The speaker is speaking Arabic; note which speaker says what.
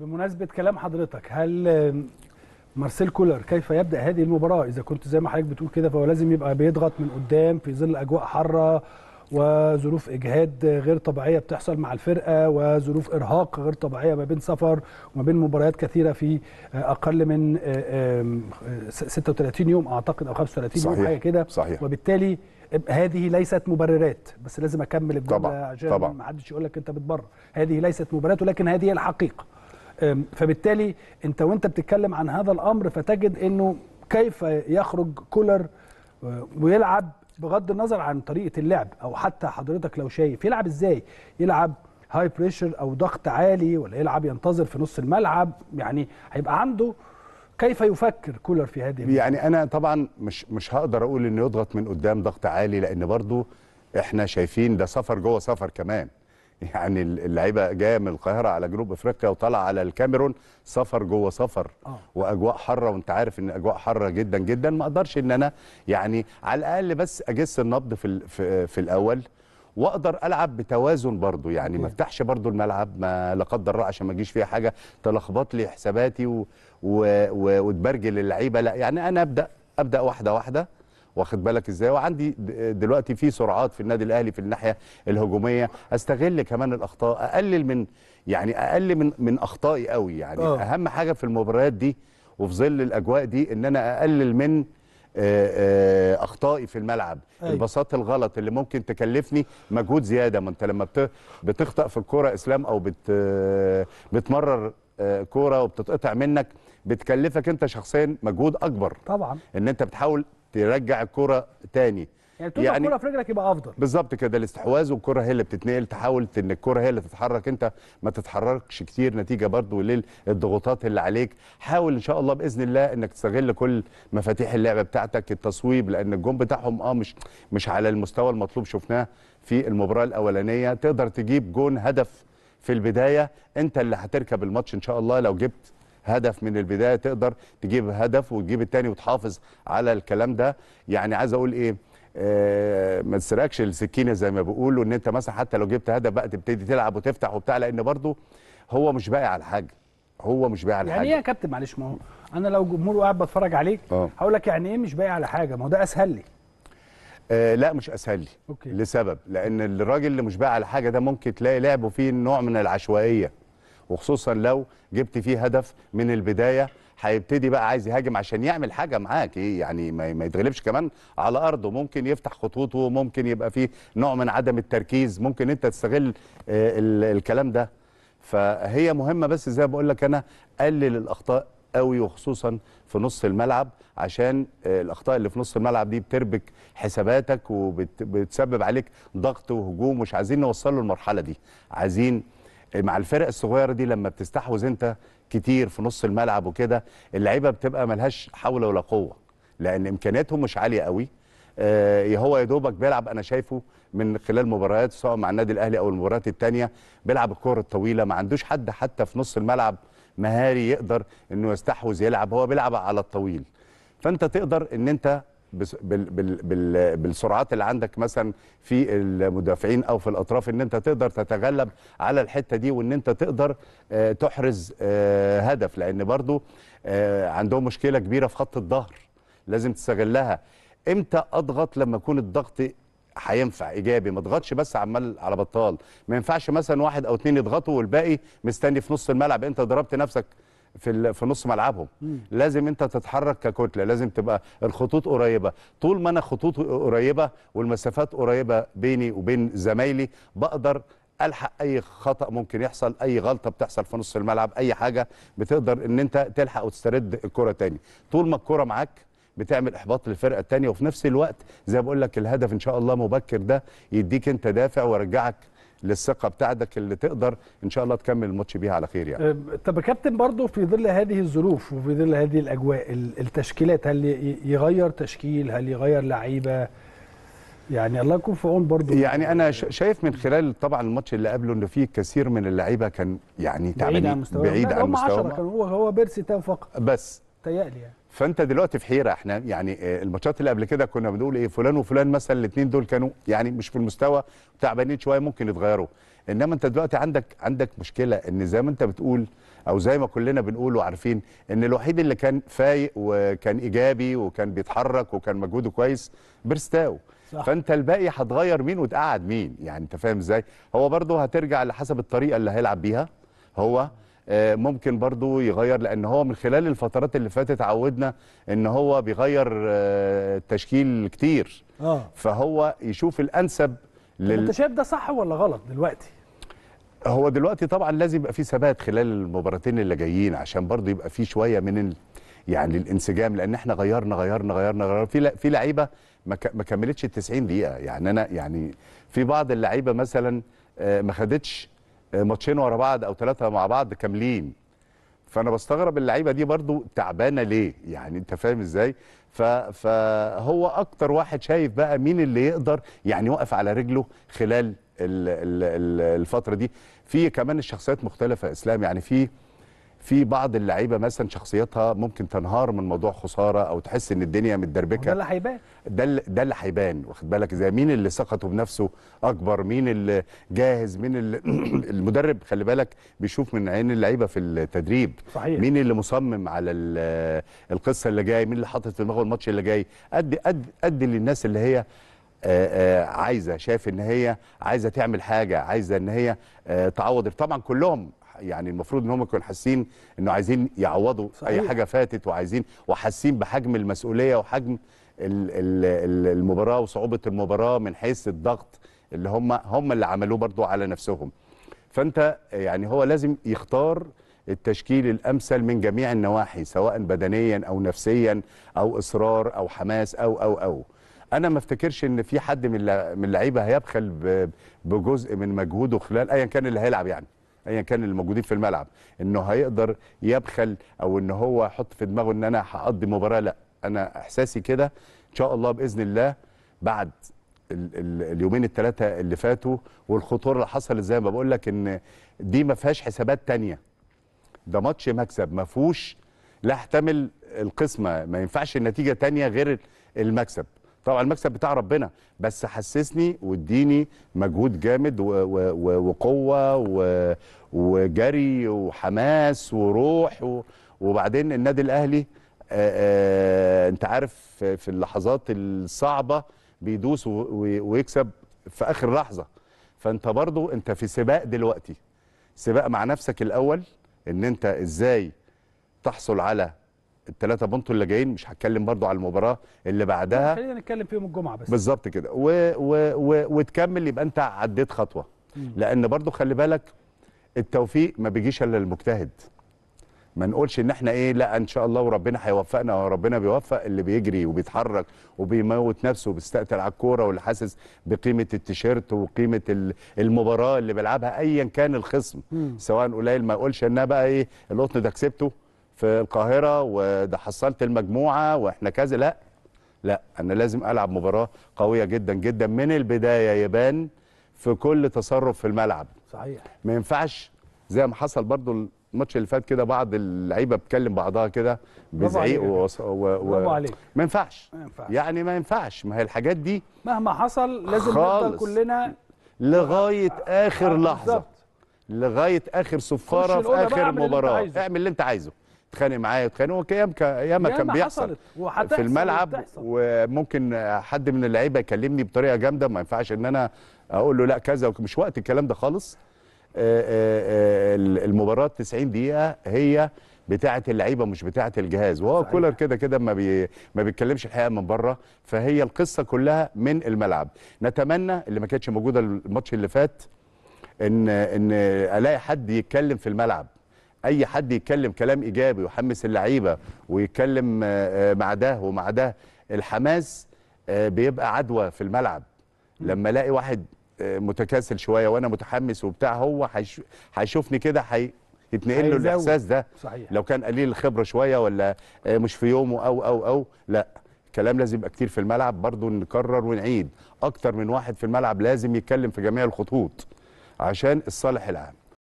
Speaker 1: بمناسبة كلام حضرتك هل مارسيل كولر كيف يبدأ هذه المباراة إذا كنت زي ما حضرتك بتقول كده فهو لازم يبقى بيضغط من قدام في ظل أجواء حارة وظروف اجهاد غير طبيعيه بتحصل مع الفرقه وظروف ارهاق غير طبيعيه ما بين سفر وما بين مباريات كثيره في اقل من 36 آه، آه، يوم اعتقد او 35 صحيح. يوم حاجه كده وبالتالي هذه ليست مبررات بس لازم اكمل الجمله عشان ما حدش يقول لك انت بتبرر هذه ليست مبررات ولكن هذه الحقيقه فبالتالي انت وانت بتتكلم عن هذا الامر فتجد انه كيف يخرج كولر ويلعب بغض النظر عن طريقه اللعب او حتى حضرتك لو شايف يلعب ازاي يلعب هاي بريشر او ضغط عالي ولا يلعب ينتظر في نص الملعب يعني هيبقى عنده كيف يفكر كولر في هذه يعني انا
Speaker 2: طبعا مش مش هقدر اقول انه يضغط من قدام ضغط عالي لان برضو احنا شايفين ده سفر جوه سفر كمان يعني اللعيبه جايه من القاهره على جنوب افريقيا وطالعه على الكاميرون سفر جوه سفر آه. واجواء حاره وانت عارف ان اجواء حاره جدا جدا ما اقدرش ان انا يعني على الاقل بس اجس النبض في في, الاول واقدر العب بتوازن برضو يعني ما افتحش برضو الملعب ما لا قدر الله عشان ما يجيش فيها حاجه تلخبط لي حساباتي و... و... وتبرجل اللعيبه لا يعني انا ابدا ابدا واحده واحده واخد بالك ازاي وعندي دلوقتي في سرعات في النادي الاهلي في الناحيه الهجوميه استغل كمان الاخطاء اقلل من يعني اقل من من اخطائي قوي يعني أوه. اهم حاجه في المباريات دي وفي ظل الاجواء دي ان انا اقلل من اخطائي في الملعب أيوة. البساط الغلط اللي ممكن تكلفني مجهود زياده ما انت لما بتخطا في الكوره اسلام او بت بتمرر كوره وبتتقطع منك بتكلفك انت شخصيا مجهود اكبر طبعا ان انت بتحاول ترجع الكرة تاني يعني يعني الكرة في رجلك يبقى افضل بالظبط كده الاستحواذ والكرة هي اللي بتتنقل تحاول ان الكرة هي اللي تتحرك انت ما تتحركش كتير نتيجه برضو للضغوطات اللي عليك حاول ان شاء الله باذن الله انك تستغل كل مفاتيح اللعبه بتاعتك التصويب لان الجون بتاعهم اه مش مش على المستوى المطلوب شفناه في المباراه الاولانيه تقدر تجيب جون هدف في البدايه انت اللي هتركب الماتش ان شاء الله لو جبت هدف من البدايه تقدر تجيب هدف وتجيب الثاني وتحافظ على الكلام ده يعني عايز اقول ايه آه ما تسرقش السكينه زي ما بيقولوا ان انت مثلا حتى لو جبت هدف بقى تبتدي تلعب وتفتح وبتاع لان برضه هو مش باقي على حاجه
Speaker 1: هو مش باقي على يعني حاجه يعني ايه يا كابتن معلش ما هو انا لو جمهور قاعد بتفرج عليك آه. هقول لك يعني ايه مش باقي على حاجه ما هو ده اسهل لي آه لا مش اسهل لي أوكي. لسبب لان
Speaker 2: الراجل اللي مش باقي على حاجه ده ممكن تلاقي لعبه فيه نوع من العشوائيه وخصوصا لو جبت فيه هدف من البدايه هيبتدي بقى عايز يهاجم عشان يعمل حاجه معاك ايه يعني ما يتغلبش كمان على ارضه ممكن يفتح خطوطه ممكن يبقى فيه نوع من عدم التركيز ممكن انت تستغل آه، الكلام ده فهي مهمه بس زي ما بقول لك انا قلل الاخطاء قوي وخصوصا في نص الملعب عشان آه، الاخطاء اللي في نص الملعب دي بتربك حساباتك وبتسبب عليك ضغط وهجوم مش عايزين نوصل له المرحله دي عايزين مع الفرق الصغيره دي لما بتستحوذ انت كتير في نص الملعب وكده اللعيبه بتبقى ملهاش حول ولا قوه لان امكانياتهم مش عاليه قوي آه هو يا دوبك بيلعب انا شايفه من خلال مباريات سواء مع النادي الاهلي او المباريات الثانيه بيلعب الكوره الطويله ما عندوش حد حتى في نص الملعب مهاري يقدر انه يستحوذ يلعب هو بيلعب على الطويل فانت تقدر ان انت بالسرعات اللي عندك مثلا في المدافعين او في الاطراف ان انت تقدر تتغلب على الحته دي وان انت تقدر آه، تحرز آه، هدف لان برضو آه، عندهم مشكله كبيره في خط الظهر لازم تستغلها امتى اضغط لما يكون الضغط هينفع ايجابي ما اضغطش بس عمال على بطال ما ينفعش مثلا واحد او اتنين يضغطوا والباقي مستني في نص الملعب انت ضربت نفسك في في نص ملعبهم مم. لازم انت تتحرك ككتله لازم تبقى الخطوط قريبه طول ما انا خطوط قريبه والمسافات قريبه بيني وبين زمايلي بقدر الحق اي خطا ممكن يحصل اي غلطه بتحصل في نص الملعب اي حاجه بتقدر ان انت تلحق وتسترد الكره تاني طول ما الكره معاك بتعمل احباط للفرقه الثانيه وفي نفس الوقت زي بقول لك الهدف ان شاء الله مبكر ده يديك انت دافع ويرجعك للثقه بتاعتك اللي تقدر ان شاء الله تكمل الماتش بيها على خير يعني
Speaker 1: طب يا كابتن برضه في ظل هذه الظروف وفي ظل هذه الاجواء التشكيلات هل يغير تشكيل هل يغير لعيبه يعني الله يكون في عون برضه يعني انا شايف
Speaker 2: من خلال طبعا الماتش اللي قبله ان في كثير من اللعيبه كان يعني تعبانين بعيد عن مستواهم بعيد عن مستواهم
Speaker 1: هو هو بيرسي فقط بس تيالي يعني
Speaker 2: فانت دلوقتي في حيره احنا يعني آه، الماتشات اللي قبل كده كنا بنقول ايه فلان وفلان مثلا الاثنين دول كانوا يعني مش في المستوى تعبانين شويه ممكن يتغيروا انما انت دلوقتي عندك عندك مشكله ان زي ما انت بتقول او زي ما كلنا بنقول وعارفين ان الوحيد اللي كان فايق وكان ايجابي وكان بيتحرك وكان مجهوده كويس بيرستاو صح. فانت الباقي هتغير مين وتقعد مين يعني انت فاهم ازاي هو برضه هترجع لحسب الطريقه اللي هيلعب بيها هو آه، ممكن برضو يغير لان هو من خلال الفترات اللي فاتت عودنا ان هو بيغير التشكيل آه، كتير آه. فهو يشوف الانسب لل... انت شايف ده
Speaker 1: صح ولا غلط دلوقتي
Speaker 2: هو دلوقتي طبعا لازم يبقى في ثبات خلال المباراتين اللي جايين عشان برضو يبقى في شويه من ال... يعني الانسجام لان احنا غيرنا غيرنا غيرنا غيرنا في في لعيبه ما كملتش ال 90 دقيقه يعني انا يعني في بعض اللعيبه مثلا آه، ما خدتش ماتشين ورا بعض او ثلاثه مع بعض كاملين فانا بستغرب اللعيبه دي برضو تعبانه ليه يعني انت فاهم ازاي فهو اكتر واحد شايف بقى مين اللي يقدر يعني يوقف على رجله خلال الفتره دي في كمان الشخصيات مختلفه اسلام يعني في في بعض اللعيبه مثلا شخصيتها ممكن تنهار من موضوع خساره او تحس ان الدنيا متدربكه ده اللي هيبان ده ده اللي هيبان واخد بالك ازاي مين اللي ثقته بنفسه اكبر مين اللي جاهز مين اللي المدرب خلي بالك بيشوف من عين اللعيبه في التدريب صحيح. مين اللي مصمم على القصه اللي جاي مين اللي حاطط في دماغه الماتش اللي جاي قد قد للناس اللي هي آه، آه، عايزه شايف ان هي عايزه تعمل حاجه عايزه ان هي آه، تعوض طبعا كلهم يعني المفروض ان هم يكونوا حاسين انه عايزين يعوضوا صحيح. اي حاجه فاتت وعايزين وحاسين بحجم المسؤوليه وحجم المباراه وصعوبه المباراه من حيث الضغط اللي هم هم اللي عملوه برضو على نفسهم فانت يعني هو لازم يختار التشكيل الامثل من جميع النواحي سواء بدنيا او نفسيا او اصرار او حماس او او او انا ما افتكرش ان في حد من اللعيبه هيبخل بجزء من مجهوده خلال ايا كان اللي هيلعب يعني ايا كان اللي موجودين في الملعب انه هيقدر يبخل او ان هو يحط في دماغه ان انا هقضي مباراه لا انا احساسي كده ان شاء الله باذن الله بعد اليومين الثلاثه اللي فاتوا والخطوره اللي حصلت زي ما بقول لك ان دي ما فيهاش حسابات ثانيه ده ماتش مكسب ما فيهوش لا احتمل القسمه ما ينفعش النتيجه ثانيه غير المكسب طبعا المكسب بتاع ربنا بس حسسني واديني مجهود جامد وقوه وجري وحماس وروح وبعدين النادي الاهلي انت عارف في اللحظات الصعبه بيدوس ويكسب في اخر لحظه فانت برضو انت في سباق دلوقتي سباق مع نفسك الاول ان انت ازاي تحصل على الثلاثه بونتو اللي جايين مش هتكلم برضو على المباراه اللي بعدها خلينا
Speaker 1: نتكلم في يوم الجمعه بس بالظبط
Speaker 2: كده و... و... و... وتكمل يبقى انت عديت خطوه مم. لان برضو خلي بالك التوفيق ما بيجيش الا للمجتهد ما نقولش ان احنا ايه لا ان شاء الله وربنا هيوفقنا وربنا بيوفق اللي بيجري وبيتحرك وبيموت نفسه وبيستقتل على الكوره واللي حاسس بقيمه التيشيرت وقيمه المباراه اللي بيلعبها ايا كان الخصم سواء قليل ما اقولش انها بقى ايه القطن ده كسبته في القاهره وده حصلت المجموعه واحنا كذا لا لا انا لازم العب مباراه قويه جدا جدا من البدايه يبان في كل تصرف في الملعب صحيح ما ينفعش زي ما حصل برضو الماتش اللي فات كده بعض اللعيبه بتكلم بعضها كده بزعيق و, و... و... ما ينفعش يعني ما ينفعش ما هي الحاجات دي مهما حصل
Speaker 1: لازم نفضل كلنا
Speaker 2: لغايه اخر آه، لحظه لغايه اخر صفاره في اخر مباراه اعمل اللي انت عايزه اتخانق معايا اتخانق وكيام ياما كان بيحصل في الملعب وممكن حد من اللعيبه يكلمني بطريقه جامده ما ينفعش ان انا اقول له لا كذا مش وقت الكلام ده خالص آه، آه، آه، المباراه 90 دقيقه هي بتاعه اللعيبه مش بتاعه الجهاز وهو كولر كده كده ما بي ما بيتكلمش الحقيقه من بره فهي القصه كلها من الملعب نتمنى اللي ما كانتش موجوده الماتش اللي فات ان ان الاقي حد يتكلم في الملعب اي حد يتكلم كلام ايجابي ويحمس اللعيبه ويتكلم آه، آه، مع ده ومع ده الحماس آه، بيبقى عدوى في الملعب لما الاقي واحد متكاسل شويه وانا متحمس وبتاع هو هيشوفني كده حي... يتنقل له الاحساس ده صحيح. لو كان قليل الخبره شويه ولا مش في يومه او او او لا الكلام لازم يبقى كتير في الملعب برضو نكرر ونعيد اكتر من واحد في الملعب لازم يتكلم في جميع الخطوط عشان الصالح العام